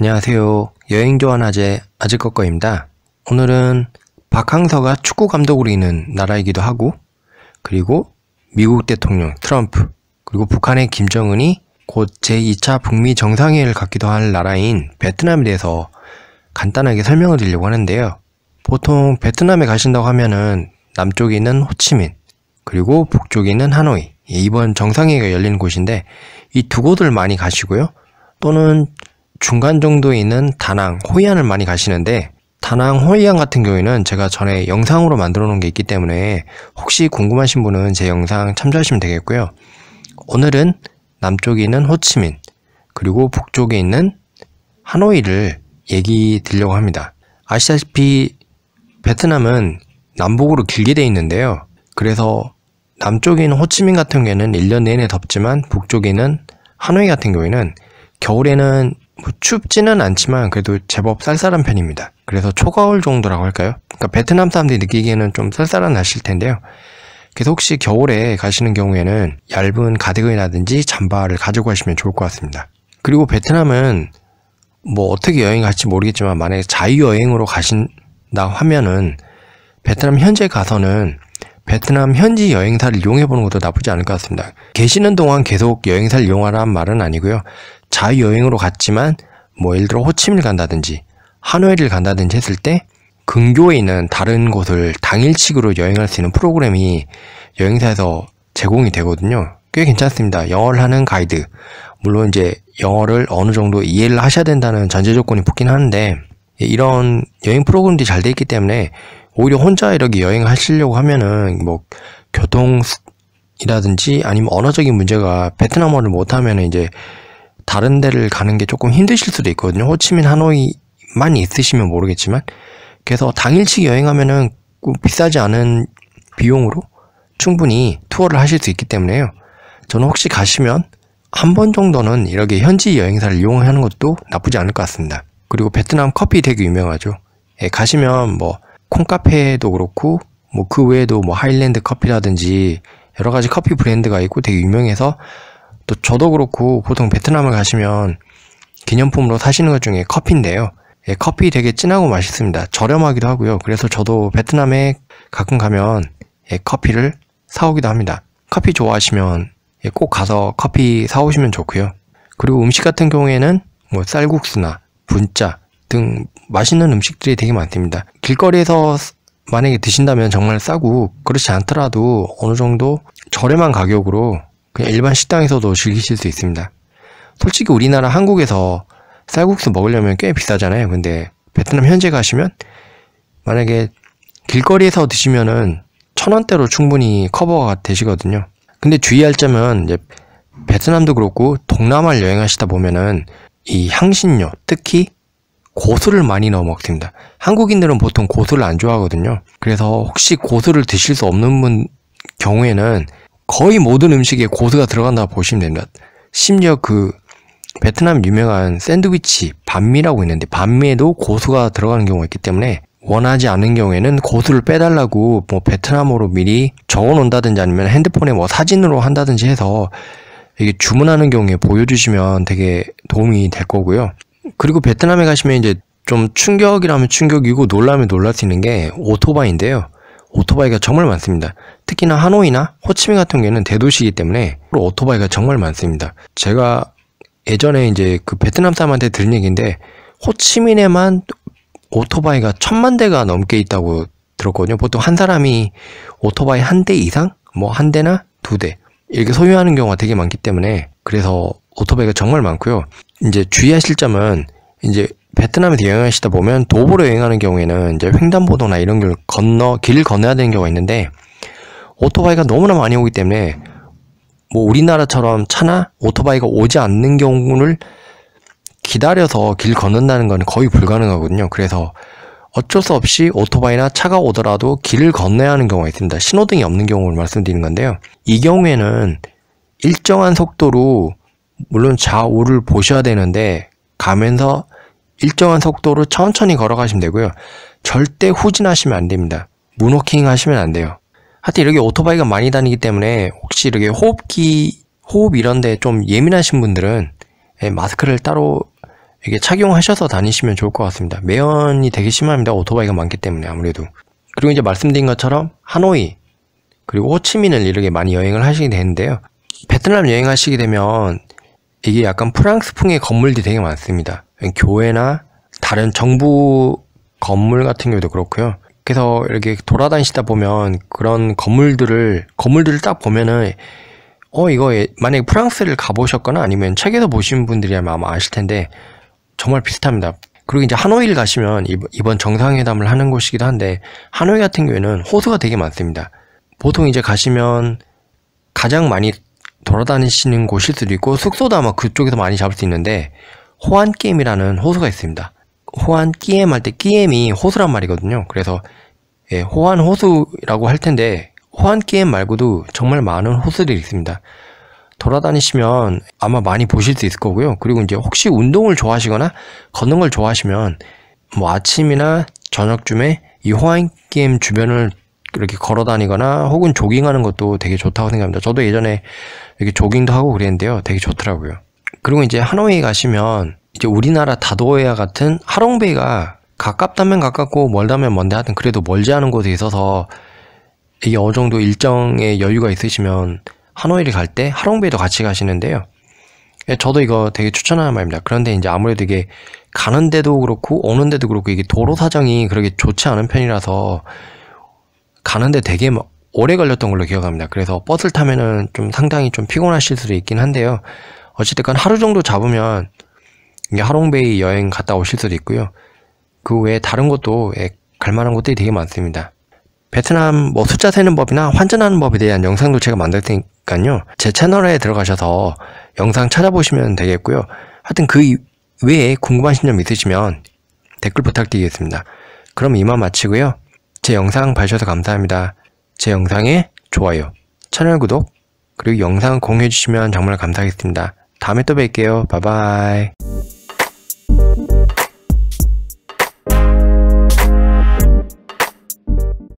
안녕하세요. 여행교환하제아직꺼꺼입니다 오늘은 박항서가 축구 감독으로 있는 나라이기도 하고 그리고 미국 대통령 트럼프 그리고 북한의 김정은이 곧 제2차 북미 정상회의를 갖기도 할 나라인 베트남에 대해서 간단하게 설명을 드리려고 하는데요. 보통 베트남에 가신다고 하면은 남쪽에 있는 호치민 그리고 북쪽에 있는 하노이 예, 이번 정상회의가 열리는 곳인데 이 두 곳을 많이 가시고요. 또는 중간 정도에 있는 다낭, 호이안을 많이 가시는데 다낭 호이안 같은 경우에는 제가 전에 영상으로 만들어 놓은 게 있기 때문에 혹시 궁금하신 분은 제 영상 참조하시면 되겠고요. 오늘은 남쪽에 있는 호치민 그리고 북쪽에 있는 하노이를 얘기 드리려고 합니다. 아시다시피 베트남은 남북으로 길게 돼 있는데요. 그래서 남쪽에 있는 호치민 같은 경우에는 1년 내내 덥지만 북쪽에 있는 하노이 같은 경우에는 겨울에는 뭐 춥지는 않지만 그래도 제법 쌀쌀한 편입니다. 그래서 초가을 정도라고 할까요? 그러니까 베트남 사람들이 느끼기에는 좀 쌀쌀한 날씨일 텐데요. 그래서 혹시 겨울에 가시는 경우에는 얇은 가디건이라든지 잠바를 가지고 가시면 좋을 것 같습니다. 그리고 베트남은 뭐 어떻게 여행 갈지 모르겠지만 만약에 자유여행으로 가신다 하면은 베트남 현지에 가서는 베트남 현지 여행사를 이용해보는 것도 나쁘지 않을 것 같습니다. 계시는 동안 계속 여행사를 이용하라는 말은 아니고요. 자유여행으로 갔지만 뭐 예를 들어 호치민 간다든지 하노이를 간다든지 했을 때 근교에 있는 다른 곳을 당일치기로 여행할 수 있는 프로그램이 여행사에서 제공이 되거든요. 꽤 괜찮습니다. 영어를 하는 가이드. 물론 이제 영어를 어느 정도 이해를 하셔야 된다는 전제 조건이 붙긴 하는데 이런 여행 프로그램들이 잘 돼 있기 때문에 오히려 혼자 이렇게 여행하시려고 하면은 뭐 교통이라든지 아니면 언어적인 문제가 베트남어를 못하면 이제 다른 데를 가는 게 조금 힘드실 수도 있거든요. 호치민, 하노이만 있으시면 모르겠지만 그래서 당일치 기 여행하면은 그 비싸지 않은 비용으로 충분히 투어를 하실 수 있기 때문에요. 저는 혹시 가시면 한 번 정도는 이렇게 현지 여행사를 이용하는 것도 나쁘지 않을 것 같습니다. 그리고 베트남 커피 되게 유명하죠. 예, 가시면 뭐 콩카페도 그렇고 뭐 그 외에도 뭐 하일랜드 커피라든지 여러 가지 커피 브랜드가 있고 되게 유명해서 또 저도 그렇고 보통 베트남을 가시면 기념품으로 사시는 것 중에 커피인데요. 예, 커피 되게 진하고 맛있습니다. 저렴하기도 하고요. 그래서 저도 베트남에 가끔 가면 예, 커피를 사오기도 합니다. 커피 좋아하시면 예, 꼭 가서 커피 사오시면 좋고요. 그리고 음식 같은 경우에는 뭐 쌀국수나 분짜 등 맛있는 음식들이 되게 많습니다. 길거리에서 만약에 드신다면 정말 싸고 그렇지 않더라도 어느 정도 저렴한 가격으로 그냥 일반 식당에서도 즐기실 수 있습니다. 솔직히 우리나라 한국에서 쌀국수 먹으려면 꽤 비싸잖아요. 근데 베트남 현지 가시면 만약에 길거리에서 드시면은 천 원대로 충분히 커버가 되시거든요. 근데 주의할 점은 이제 베트남도 그렇고 동남아를 여행하시다 보면은 이 향신료, 특히 고수를 많이 넣어 먹습니다. 한국인들은 보통 고수를 안 좋아하거든요. 그래서 혹시 고수를 드실 수 없는 분 경우에는 거의 모든 음식에 고수가 들어간다고 보시면 됩니다. 심지어 그 베트남 유명한 샌드위치 반미라고 있는데 반미에도 고수가 들어가는 경우가 있기 때문에 원하지 않은 경우에는 고수를 빼달라고 뭐 베트남어로 미리 적어놓는다든지 아니면 핸드폰에 뭐 사진으로 한다든지 해서 이게 주문하는 경우에 보여주시면 되게 도움이 될 거고요. 그리고 베트남에 가시면 이제 좀 충격이라면 충격이고 놀라면 놀랄 수 있는 게 오토바이인데요. 오토바이가 정말 많습니다. 특히나 하노이나 호치민 같은 경우에는 대도시이기 때문에 오토바이가 정말 많습니다. 제가 예전에 이제 그 베트남 사람한테 들은 얘기인데 호치민에만 오토바이가 천만 대가 넘게 있다고 들었거든요. 보통 한 사람이 오토바이 한 대 이상? 뭐 한 대나 두 대. 이렇게 소유하는 경우가 되게 많기 때문에 그래서 오토바이가 정말 많고요. 이제 주의하실 점은 이제 베트남에 서 여행하시다 보면 도보로 여행하는 경우에는 이제 횡단보도나 이런 길 건너 길을 건너야 되는 경우가 있는데 오토바이가 너무나 많이 오기 때문에 뭐 우리나라처럼 차나 오토바이가 오지 않는 경우를 기다려서 길 건넌다는 건 거의 불가능하거든요. 그래서 어쩔 수 없이 오토바이나 차가 오더라도 길을 건너야 하는 경우가 있습니다. 신호등이 없는 경우를 말씀드리는 건데요. 이 경우에는 일정한 속도로 물론 좌우를 보셔야 되는데 가면서 일정한 속도로 천천히 걸어가시면 되고요. 절대 후진하시면 안 됩니다. 문워킹 하시면 안 돼요. 하여튼 이렇게 오토바이가 많이 다니기 때문에 혹시 이렇게 호흡기, 호흡 이런데 좀 예민하신 분들은 예, 마스크를 따로 이게 착용하셔서 다니시면 좋을 것 같습니다. 매연이 되게 심합니다. 오토바이가 많기 때문에 아무래도. 그리고 이제 말씀드린 것처럼 하노이 그리고 호치민을 이렇게 많이 여행을 하시게 되는데요. 베트남 여행하시게 되면 이게 약간 프랑스풍의 건물들이 되게 많습니다. 교회나 다른 정부 건물 같은 경우도 그렇고요. 그래서 이렇게 돌아다니시다 보면 그런 건물들을 건물들을 딱 보면은 어 이거 예, 만약에 프랑스를 가보셨거나 아니면 책에서 보신 분들이라면 아마 아실 텐데 정말 비슷합니다. 그리고 이제 하노이를 가시면 이번 정상회담을 하는 곳이기도 한데 하노이 같은 경우에는 호수가 되게 많습니다. 보통 이제 가시면 가장 많이 돌아다니시는 곳일 수도 있고 숙소도 아마 그쪽에서 많이 잡을 수 있는데 호환 게임이라는 호수가 있습니다. 호환 게임할 때게임이 호수란 말이거든요. 그래서 예, 호환 호수라고 할 텐데 호환 게임 말고도 정말 많은 호수들이 있습니다. 돌아다니시면 아마 많이 보실 수 있을 거고요. 그리고 이제 혹시 운동을 좋아하시거나 걷는 걸 좋아하시면 뭐 아침이나 저녁쯤에 이 호환 게임 주변을 이렇게 걸어 다니거나 혹은 조깅하는 것도 되게 좋다고 생각합니다. 저도 예전에 이렇게 조깅도 하고 그랬는데요. 되게 좋더라고요. 그리고 이제 하노이 가시면 이제 우리나라 다도에야 같은 하롱베이가 가깝다면 가깝고 멀다면 먼데 하여튼 그래도 멀지 않은 곳에 있어서 이게 어느 정도 일정의 여유가 있으시면 하노이를 갈 때 하롱베이도 같이 가시는데요. 예, 저도 이거 되게 추천하는 말입니다. 그런데 이제 아무래도 이게 가는데도 그렇고 오는데도 그렇고 이게 도로 사정이 그렇게 좋지 않은 편이라서 가는데 되게 뭐 오래 걸렸던 걸로 기억합니다. 그래서 버스를 타면은 좀 상당히 좀 피곤하실 수도 있긴 한데요. 어찌됐건 하루 정도 잡으면 이게 하롱베이 여행 갔다 오실 수도 있고요. 그 외에 다른 곳도 갈만한 곳들이 되게 많습니다. 베트남 뭐 숫자 세는 법이나 환전하는 법에 대한 영상도 제가 만들 테니까요. 제 채널에 들어가셔서 영상 찾아보시면 되겠고요. 하여튼 그 외에 궁금하신 점 있으시면 댓글 부탁드리겠습니다. 그럼 이만 마치고요. 제 영상 봐주셔서 감사합니다. 제 영상에 좋아요, 채널 구독, 그리고 영상 공유해주시면 정말 감사하겠습니다. 다음에 또 뵐게요. 바바이.